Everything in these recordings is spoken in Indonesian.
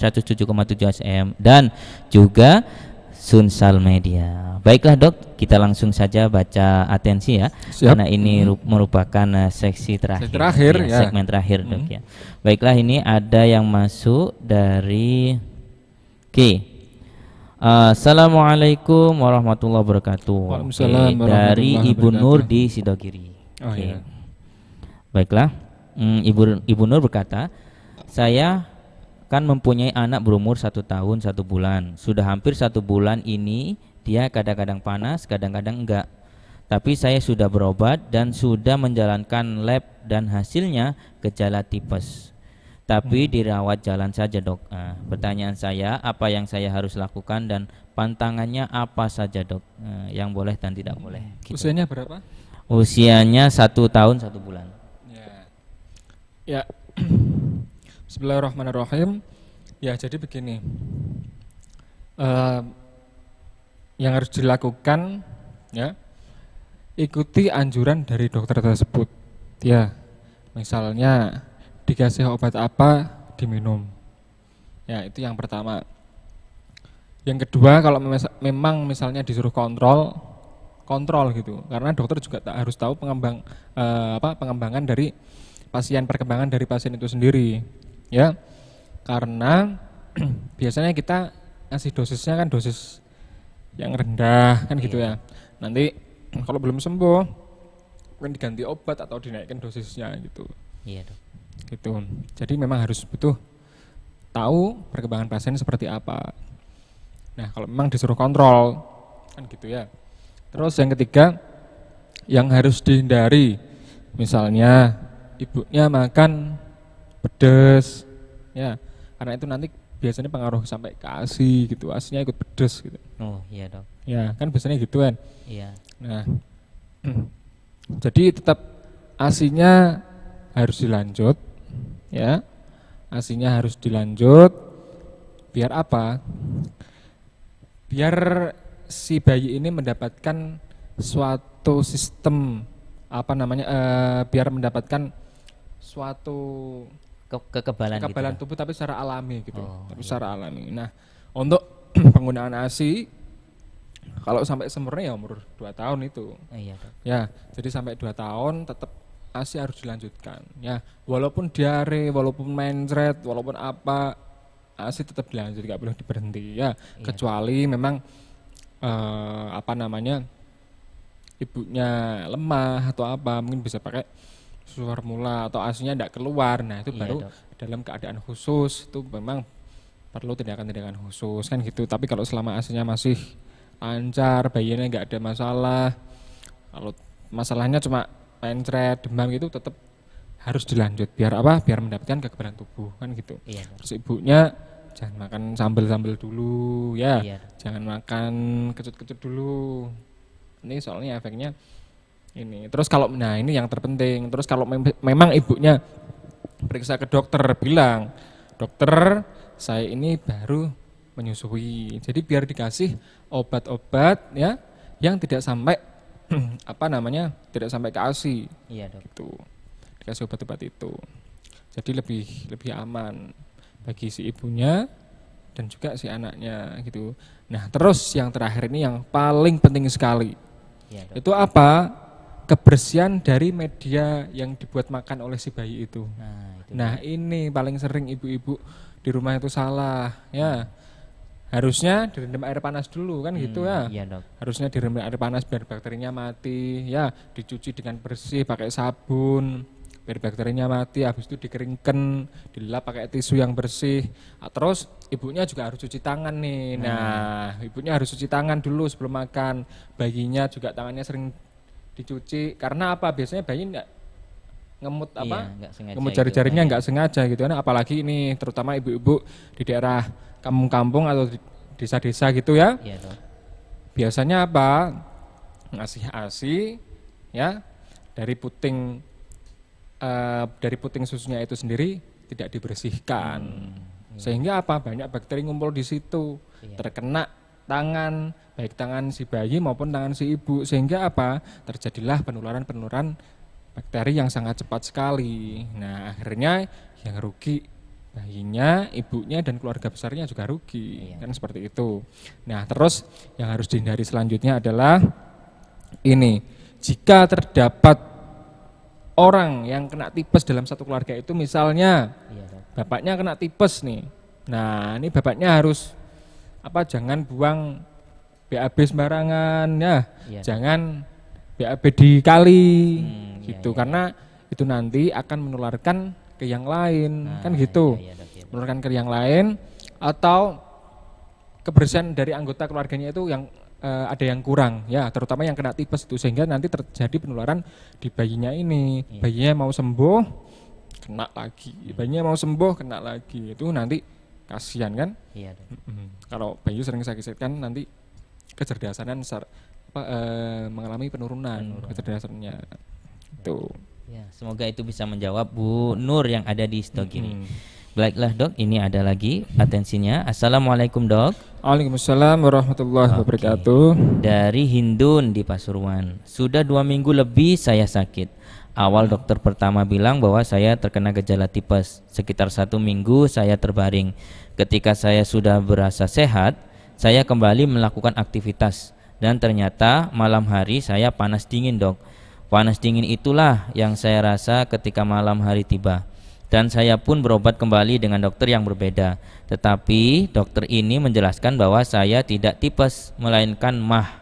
107,7 SM dan juga Sunsal Media. Baiklah dok, kita langsung saja baca atensi ya, Siap. karena ini hmm. merupakan uh, seksi terakhir, terakhir ya, ya. segmen terakhir dok hmm. ya. Baiklah ini ada yang masuk dari K. Uh, Assalamualaikum warahmatullahi wabarakatuh. Waalaikumsalam okay. dari Ibu Nur di Sidogiri. Oh, okay. Iya. Baiklah, mm, Ibu Ibu Nur berkata, saya kan mempunyai anak berumur satu tahun satu bulan. Sudah hampir satu bulan ini dia kadang-kadang panas, kadang-kadang enggak. Tapi saya sudah berobat dan sudah menjalankan lab dan hasilnya gejala tipes. Tapi hmm. dirawat jalan saja dok. Nah, pertanyaan saya apa yang saya harus lakukan dan pantangannya apa saja dok? Nah, yang boleh dan tidak boleh. Hmm. Gitu. Usianya berapa? Usianya satu tahun satu bulan. Ya, ya Bismillahirrahmanirrahim. Ya, jadi begini. Uh, yang harus dilakukan ya ikuti anjuran dari dokter tersebut. Ya. Misalnya dikasih obat apa diminum. Ya, itu yang pertama. Yang kedua, kalau memang misalnya disuruh kontrol, kontrol gitu. Karena dokter juga tak harus tahu pengembang eh, apa pengembangan dari pasien perkembangan dari pasien itu sendiri ya karena biasanya kita ngasih dosisnya kan dosis yang rendah kan gitu iya. gitu ya nanti kalau belum sembuh mungkin diganti obat atau dinaikkan dosisnya gitu iya dok gitu jadi memang harus butuh tahu perkembangan pasien seperti apa nah kalau memang disuruh kontrol kan gitu ya terus yang ketiga yang harus dihindari misalnya ibunya makan pedes ya karena itu nanti biasanya pengaruh sampai ke asi gitu asinya ikut pedes gitu oh iya dong ya kan biasanya gitu kan iya nah jadi tetap asinya harus dilanjut ya asinya harus dilanjut biar apa biar si bayi ini mendapatkan suatu sistem apa namanya eh, biar mendapatkan suatu ke kekebalan gitu kekebalan gitu tubuh tapi secara alami gitu oh, tapi iya. secara alami nah untuk penggunaan ASI kalau sampai sempurna ya umur 2 tahun itu eh, iya dok. ya jadi sampai 2 tahun tetap ASI harus dilanjutkan ya walaupun diare walaupun mencret walaupun apa ASI tetap dilanjut tidak boleh diberhenti ya iya, kecuali dok. memang uh, apa namanya ibunya lemah atau apa mungkin bisa pakai suar mula atau asunya tidak keluar. Nah, itu iya, baru dok. dalam keadaan khusus itu memang perlu tindakan-tindakan khusus kan gitu. Tapi kalau selama asunya masih lancar, bayinya nggak ada masalah. Kalau masalahnya cuma pencret, demam gitu tetap harus dilanjut biar apa? Biar mendapatkan kekebalan tubuh kan gitu. Iya. Terus ibunya jangan makan sambel-sambel dulu ya. Iya. Jangan makan kecut-kecut dulu. Ini soalnya efeknya ini terus kalau nah ini yang terpenting terus kalau mem memang ibunya periksa ke dokter bilang dokter saya ini baru menyusui jadi biar dikasih obat-obat ya yang tidak sampai apa namanya tidak sampai ke ASI iya dok gitu. dikasih obat-obat itu jadi lebih lebih aman bagi si ibunya dan juga si anaknya gitu nah terus yang terakhir ini yang paling penting sekali ya, itu apa kebersihan dari media yang dibuat makan oleh si bayi itu. Nah, itu nah ini paling sering ibu-ibu di rumah itu salah ya. Harusnya direndam air panas dulu kan gitu, hmm, gitu ya. Iya dok. Harusnya direndam air panas biar bakterinya mati ya. Dicuci dengan bersih pakai sabun biar bakterinya mati habis itu dikeringkan dilap pakai tisu yang bersih ah, terus ibunya juga harus cuci tangan nih nah hmm. ibunya harus cuci tangan dulu sebelum makan bayinya juga tangannya sering dicuci karena apa biasanya bayi enggak ngemut apa iya, ngemut gitu jari-jarinya kan. nggak sengaja gitu kan apalagi ini terutama ibu-ibu di daerah kampung-kampung atau desa-desa gitu ya iya, biasanya apa ngasih asi ya dari puting uh, dari puting susunya itu sendiri tidak dibersihkan hmm, iya. sehingga apa banyak bakteri ngumpul di situ iya. terkena tangan, baik tangan si bayi maupun tangan si ibu. Sehingga apa? Terjadilah penularan-penularan bakteri yang sangat cepat sekali. Nah, akhirnya yang rugi bayinya, ibunya dan keluarga besarnya juga rugi. Iya. Kan seperti itu. Nah, terus yang harus dihindari selanjutnya adalah ini. Jika terdapat orang yang kena tipes dalam satu keluarga itu misalnya iya, bapaknya kena tipes nih. Nah, ini bapaknya harus apa jangan buang BAB sembarangan ya, ya. jangan BAB di kali hmm, iya, gitu ya, ya. karena iya. itu nanti akan menularkan ke yang lain nah, kan gitu ya, ya, dok, ya, iya. menularkan ke yang lain atau kebersihan dari anggota keluarganya itu yang uh, ada yang kurang ya terutama yang kena tipes itu sehingga nanti terjadi penularan di bayinya ini bayinya mau sembuh kena lagi bayinya mau sembuh kena lagi itu nanti kasihan kan iya Mm -hmm. kalau Bayu sering sakit sakit kan nanti kecerdasannya ser, apa, e, mengalami penurunan, penurunan. kecerdasannya itu ya semoga itu bisa menjawab Bu Nur yang ada di stok ini mm -hmm. Baiklah dok, ini ada lagi atensinya. Assalamualaikum dok. Waalaikumsalam warahmatullahi wabarakatuh. Dari Hindun di Pasuruan. Sudah dua minggu lebih saya sakit awal dokter pertama bilang bahwa saya terkena gejala tipes. Sekitar satu minggu saya terbaring. Ketika saya sudah berasa sehat, saya kembali melakukan aktivitas. Dan ternyata malam hari saya panas dingin dok. Panas dingin itulah yang saya rasa ketika malam hari tiba. Dan saya pun berobat kembali dengan dokter yang berbeda. Tetapi dokter ini menjelaskan bahwa saya tidak tipes, melainkan mah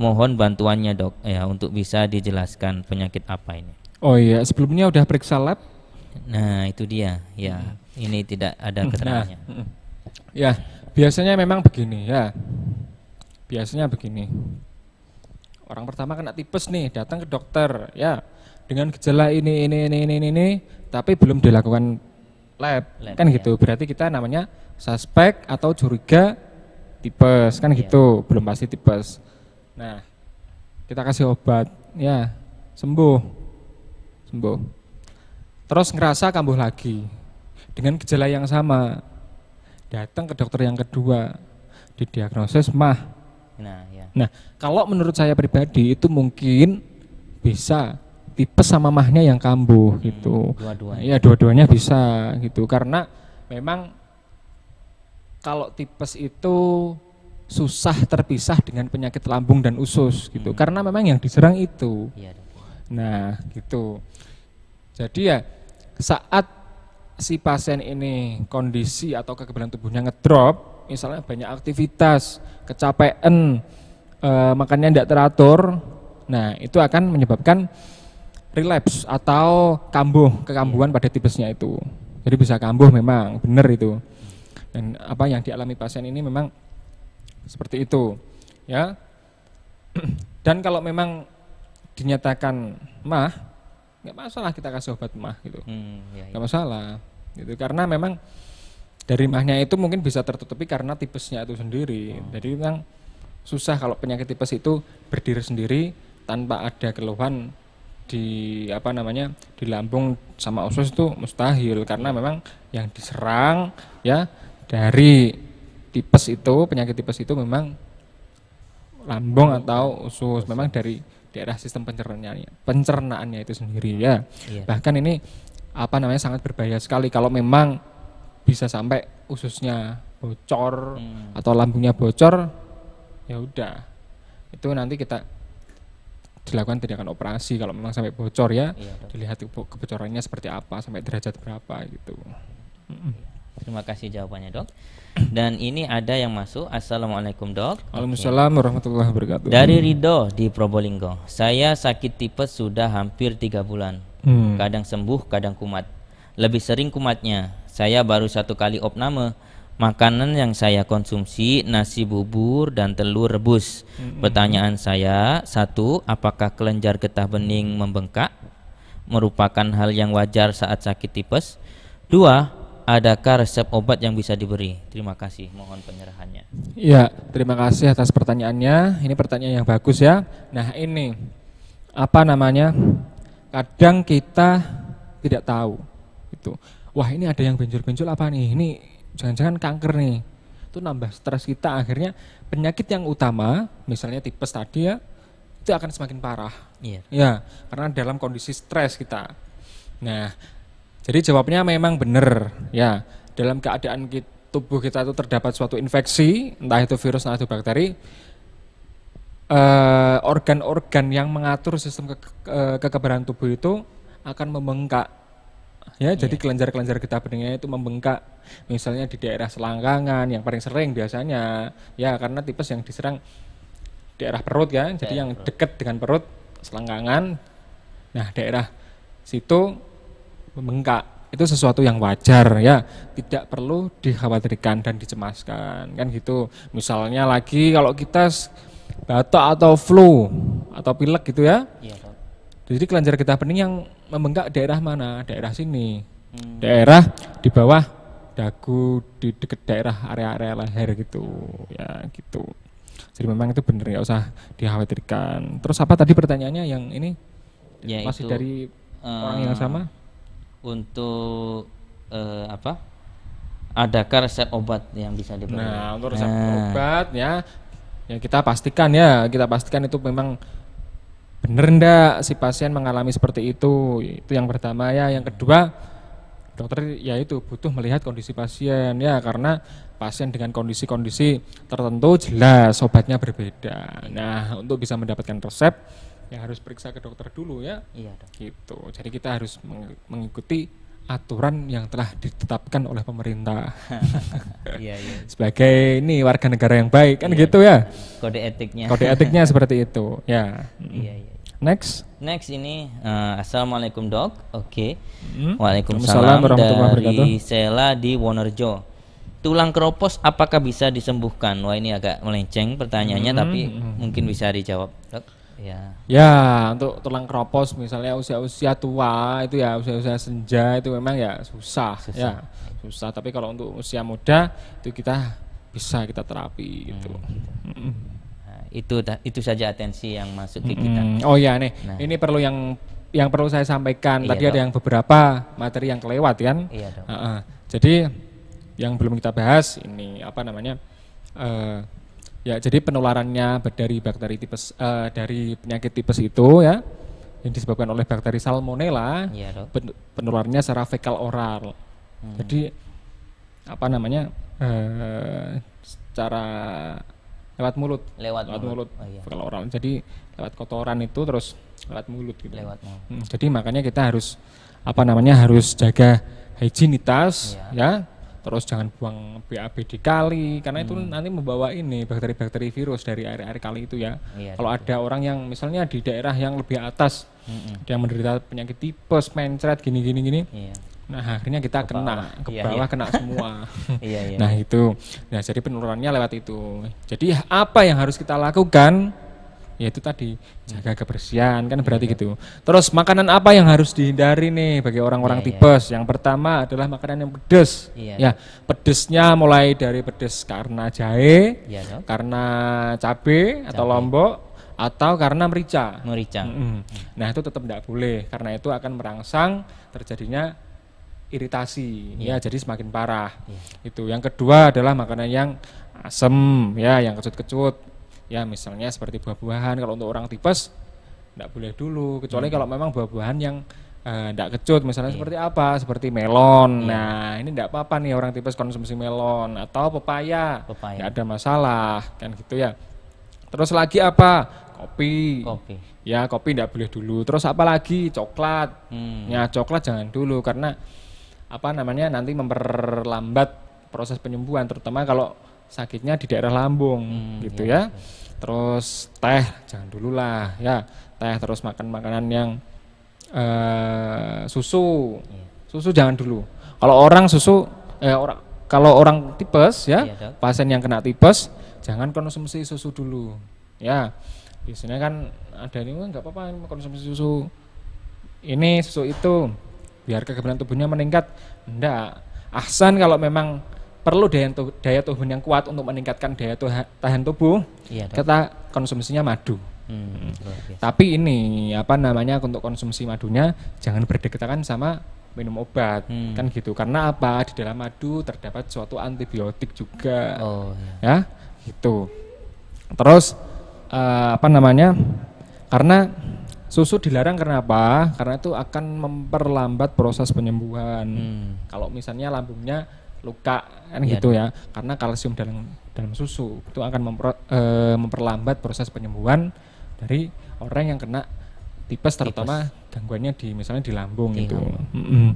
mohon bantuannya dok ya untuk bisa dijelaskan penyakit apa ini Oh iya, sebelumnya udah periksa lab? Nah, itu dia. Ya, ini tidak ada hmm, nah. keterangannya. Nah, ya, biasanya memang begini ya. Biasanya begini. Orang pertama kena tipes nih, datang ke dokter ya dengan gejala ini ini ini ini ini, tapi belum dilakukan lab, lab kan ya. gitu. Berarti kita namanya suspek atau curiga tipes kan ya. gitu, belum pasti tipes. Nah, kita kasih obat ya sembuh sembuh. Terus ngerasa kambuh lagi dengan gejala yang sama. Datang ke dokter yang kedua, didiagnosis mah. Nah, ya. nah, kalau menurut saya pribadi itu mungkin bisa tipes sama mahnya yang kambuh hmm, gitu. dua Ya, iya, dua-duanya bisa gitu karena memang kalau tipes itu susah terpisah dengan penyakit lambung dan usus gitu hmm. karena memang yang diserang itu. Ya, Nah, gitu. Jadi ya saat si pasien ini kondisi atau kekebalan tubuhnya ngedrop, misalnya banyak aktivitas, kecapean, e, makannya tidak teratur, nah itu akan menyebabkan relapse atau kambuh, kekambuhan pada tipesnya itu. Jadi bisa kambuh memang, benar itu. Dan apa yang dialami pasien ini memang seperti itu, ya. Dan kalau memang dinyatakan mah, nggak masalah kita kasih obat mah gitu, hmm, ya, ya. nggak masalah gitu karena memang dari mahnya itu mungkin bisa tertutupi karena tipesnya itu sendiri. Hmm. Jadi memang susah kalau penyakit tipes itu berdiri sendiri tanpa ada keluhan di apa namanya di lambung sama usus itu mustahil karena memang yang diserang ya dari tipes itu penyakit tipes itu memang lambung atau usus memang dari daerah sistem pencernaannya pencernaannya itu sendiri ya iya. bahkan ini apa namanya sangat berbahaya sekali kalau memang bisa sampai ususnya bocor hmm. atau lambungnya bocor ya udah itu nanti kita dilakukan tindakan operasi kalau memang sampai bocor ya iya, dilihat kebocorannya seperti apa sampai derajat berapa gitu iya. Terima kasih jawabannya dok. Dan ini ada yang masuk. Assalamualaikum dok. Waalaikumsalam okay. warahmatullahi wabarakatuh. Dari Rido di Probolinggo. Saya sakit tipes sudah hampir tiga bulan. Hmm. Kadang sembuh, kadang kumat. Lebih sering kumatnya. Saya baru satu kali opname. Makanan yang saya konsumsi nasi bubur dan telur rebus. -hmm. Pertanyaan saya satu, apakah kelenjar getah bening membengkak? merupakan hal yang wajar saat sakit tipes. Dua, adakah resep obat yang bisa diberi? Terima kasih, mohon penyerahannya. Ya, terima kasih atas pertanyaannya. Ini pertanyaan yang bagus ya. Nah, ini apa namanya? Kadang kita tidak tahu itu. Wah, ini ada yang benjol-benjol apa nih? Ini jangan-jangan kanker nih. Itu nambah stres kita akhirnya penyakit yang utama, misalnya tipes tadi ya, itu akan semakin parah. Iya. Ya, karena dalam kondisi stres kita. Nah, jadi jawabnya memang benar ya. Dalam keadaan kita, tubuh kita itu terdapat suatu infeksi, entah itu virus atau bakteri, eh, organ-organ eh, yang mengatur sistem ke, ke, kekebalan tubuh itu akan membengkak. Ya, yeah. jadi kelenjar-kelenjar getah beningnya itu membengkak. Misalnya di daerah selangkangan yang paling sering biasanya, ya karena tipes yang diserang daerah perut ya, jadi yeah, yang dekat dengan perut selangkangan. Nah, daerah situ membengkak itu sesuatu yang wajar ya tidak perlu dikhawatirkan dan dicemaskan kan gitu misalnya lagi kalau kita batuk atau flu atau pilek gitu ya, iya, jadi kelenjar getah bening yang membengkak daerah mana daerah sini hmm. daerah di bawah dagu di dekat daerah area-area leher gitu ya gitu jadi memang itu benar nggak usah dikhawatirkan terus apa tadi pertanyaannya yang ini ya, masih itu. dari uh, orang yang sama untuk eh, apa? Adakah resep obat yang bisa diberikan? Nah, untuk resep nah. obat ya, ya kita pastikan ya, kita pastikan itu memang benar ndak si pasien mengalami seperti itu. Itu yang pertama ya, yang kedua dokter ya itu butuh melihat kondisi pasien ya karena pasien dengan kondisi-kondisi tertentu jelas obatnya berbeda. Nah, untuk bisa mendapatkan resep ya harus periksa ke dokter dulu ya. Iya dok. Gitu. Jadi kita harus mengikuti aturan yang telah ditetapkan oleh pemerintah. iya, iya. Sebagai ini warga negara yang baik kan iya, gitu ya. Kode etiknya. Kode etiknya seperti itu ya. Iya iya. iya. Next. Next ini uh, assalamualaikum dok. Oke. Okay. Hmm? Waalaikumsalam dari Sela di Wonerjo. Tulang keropos apakah bisa disembuhkan? Wah ini agak melenceng pertanyaannya hmm, tapi hmm. mungkin bisa dijawab dok. Ya. Ya, untuk tulang kropos misalnya usia-usia tua itu ya usia-usia senja itu memang ya susah, susah. ya. Susah, tapi kalau untuk usia muda itu kita bisa kita terapi gitu. Hmm, Nah, itu itu saja atensi yang masuk di kita kita. Oh ya nih, nah. ini perlu yang yang perlu saya sampaikan. Iya Tadi dong. ada yang beberapa materi yang kelewat kan. Iya dong. Uh -uh. Jadi yang belum kita bahas ini apa namanya? Uh, Ya, jadi penularannya dari bakteri tipes uh, dari penyakit tipes itu ya yang disebabkan oleh bakteri salmonella ya, penularannya secara fekal oral. Hmm. Jadi apa namanya? Uh, secara lewat mulut. Lewat, lewat mulut. mulut oh, iya. oral. Jadi lewat kotoran itu terus lewat mulut gitu. Lewat mulut. Hmm, jadi makanya kita harus apa namanya? harus jaga higienitas iya. ya. ya terus jangan buang BAB di kali karena hmm. itu nanti membawa ini bakteri-bakteri virus dari air-air kali itu ya. Iya, Kalau gitu. ada orang yang misalnya di daerah yang lebih atas hmm. dia menderita penyakit tipes, mencret gini-gini gini. Iya. Nah, akhirnya kita ke kena bawah. ke iya, bawah iya. kena semua. iya, iya. Nah, itu. Nah, jadi penularannya lewat itu. Jadi apa yang harus kita lakukan? ya itu tadi hmm. jaga kebersihan kan berarti ya, gitu. Terus makanan apa yang harus dihindari nih bagi orang-orang iya, ya, tipes? Ya. Yang pertama adalah makanan yang pedes. Iya. Ya, pedesnya mulai dari pedes karena jahe, iya, no? karena cabe atau lombok atau karena merica. Merica. Mm -hmm. Nah, itu tetap tidak boleh karena itu akan merangsang terjadinya iritasi yeah. ya jadi semakin parah yeah. itu yang kedua adalah makanan yang asem ya yang kecut-kecut ya misalnya seperti buah-buahan kalau untuk orang tipes tidak boleh dulu kecuali hmm. kalau memang buah-buahan yang tidak eh, uh, kecut misalnya yeah. Hmm. seperti apa seperti melon yeah. Hmm. nah ini tidak apa-apa nih orang tipes konsumsi melon atau pepaya tidak ada masalah kan gitu ya terus lagi apa kopi kopi ya kopi tidak boleh dulu terus apa lagi coklat hmm. ya coklat jangan dulu karena apa namanya nanti memperlambat proses penyembuhan terutama kalau sakitnya di daerah lambung hmm, gitu iya, ya. ya. Terus teh jangan dulu lah ya. Teh terus makan makanan yang uh, susu. Ya. Susu jangan dulu. Kalau orang susu eh orang kalau orang tipes ya, ya pasien yang kena tipes jangan konsumsi susu dulu. Ya. Biasanya kan ada ini, nggak apa-apa konsumsi susu ini susu itu biar kekebalan tubuhnya meningkat. Enggak. Ahsan kalau memang perlu daya, tu daya tubuh yang kuat untuk meningkatkan daya tu tahan tubuh, iya, kita konsumsinya madu. Hmm, hmm. Tapi ini apa namanya untuk konsumsi madunya jangan berdekatan sama minum obat hmm. kan gitu karena apa di dalam madu terdapat suatu antibiotik juga oh, iya. ya gitu terus uh, apa namanya karena Susu dilarang karena apa Karena itu akan memperlambat proses penyembuhan. Hmm. Kalau misalnya lambungnya luka kan ya. gitu iya. ya karena kalsium dalam dalam susu itu akan memper, e, eh, memperlambat proses penyembuhan dari orang yang kena tipes terutama tipes. gangguannya di misalnya di lambung gitu. Mm -hmm.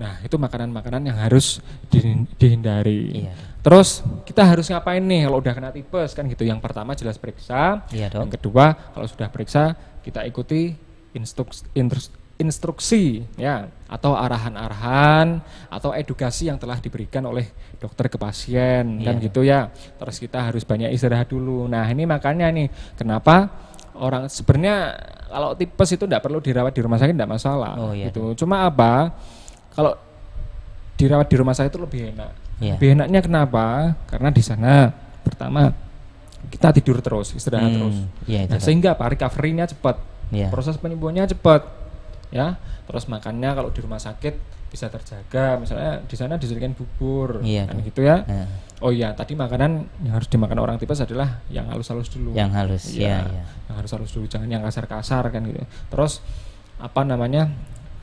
Nah, itu makanan-makanan yang harus di, dihindari. Iya. Terus kita harus ngapain nih kalau udah kena tipes kan gitu. Yang pertama jelas periksa. Iya Yang kedua kalau sudah periksa kita ikuti instruks, instruksi instruksi ya atau arahan-arahan atau edukasi yang telah diberikan oleh dokter ke pasien yeah. dan iya. gitu ya. Terus kita harus banyak istirahat dulu. Nah, ini makanya nih kenapa orang sebenarnya kalau tipes itu tidak perlu dirawat di rumah sakit tidak masalah oh, yeah. gitu. Cuma apa? Kalau dirawat di rumah sakit itu lebih enak. Yeah. Lebih enaknya kenapa? Karena di sana pertama kita tidur terus, istirahat hmm, terus. Yeah, nah, sehingga apa? Recovery-nya cepat. Yeah. Proses penyembuhannya cepat ya terus makannya kalau di rumah sakit bisa terjaga misalnya di sana disediakan bubur iya, kan gitu ya nah. oh iya tadi makanan yang harus dimakan orang tipe adalah yang halus-halus dulu yang halus ya, ya, ya. yang halus-halus dulu jangan yang kasar-kasar kan gitu terus apa namanya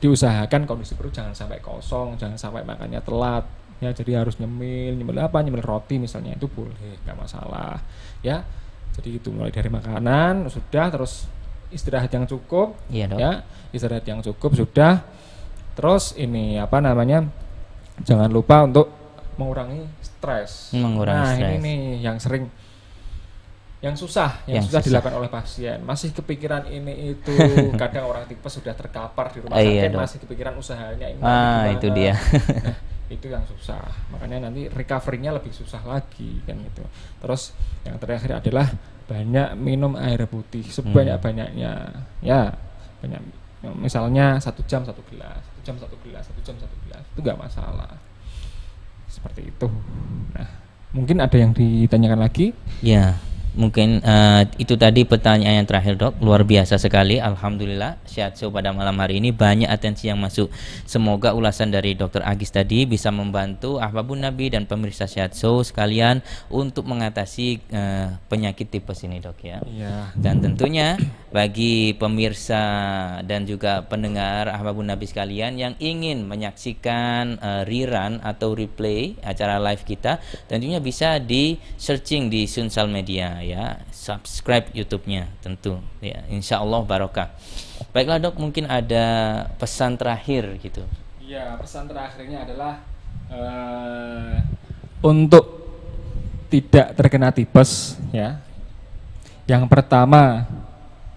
diusahakan kondisi perut jangan sampai kosong jangan sampai makannya telat ya jadi harus nyemil nyemil apa nyemil roti misalnya itu boleh nggak masalah ya jadi itu mulai dari makanan sudah terus istirahat yang cukup iya dok. ya istirahat yang cukup sudah terus ini apa namanya jangan lupa untuk mengurangi stres mengurangi nah stress. ini nih yang sering yang susah yang, yang susah, susah dilakukan oleh pasien masih kepikiran ini itu kadang orang tipe sudah terkapar di rumah iya, sakit iya, masih kepikiran usahanya ini ah itu dia nah, itu yang susah makanya nanti recoverynya lebih susah lagi kan gitu terus yang terakhir adalah banyak minum air putih sebanyak banyaknya ya banyak misalnya satu jam satu gelas satu jam satu gelas satu jam satu gelas itu nggak masalah seperti itu nah mungkin ada yang ditanyakan lagi ya mungkin uh, itu tadi pertanyaan yang terakhir dok luar biasa sekali alhamdulillah sehat show pada malam hari ini banyak atensi yang masuk semoga ulasan dari dokter Agis tadi bisa membantu ahbabun nabi dan pemirsa sehat show sekalian untuk mengatasi uh, penyakit tipes ini dok ya yeah. dan tentunya bagi pemirsa dan juga pendengar ahbabun nabi sekalian yang ingin menyaksikan uh, rerun atau replay acara live kita tentunya bisa di searching di Sunsal Media ya, subscribe YouTube-nya tentu. Ya, insya Allah barokah. Baiklah dok, mungkin ada pesan terakhir gitu. ya pesan terakhirnya adalah uh, untuk tidak terkena tipes ya. Yang pertama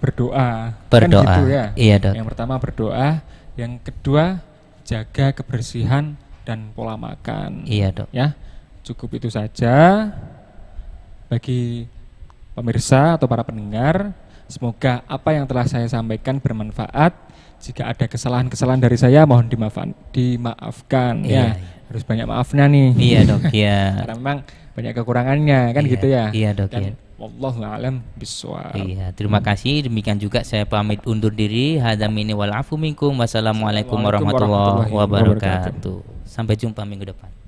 berdoa. Kan berdoa. Kan gitu ya. Iya dok. Yang pertama berdoa, yang kedua jaga kebersihan dan pola makan. Iya dok. Ya cukup itu saja bagi pemirsa atau para pendengar. Semoga apa yang telah saya sampaikan bermanfaat. Jika ada kesalahan-kesalahan dari saya, mohon dimaafkan. Dimaafkan iya, ya. Iya. Harus banyak maafnya nih. Iya dok. Iya. Karena memang banyak kekurangannya kan iya, gitu ya. Iya dok. Dan iya. Allah alam biswab. Iya, terima kasih. Demikian juga saya pamit undur diri. Hadamini wal afu minkum. Wassalamualaikum warahmatullahi wabarakatuh. Sampai jumpa minggu depan.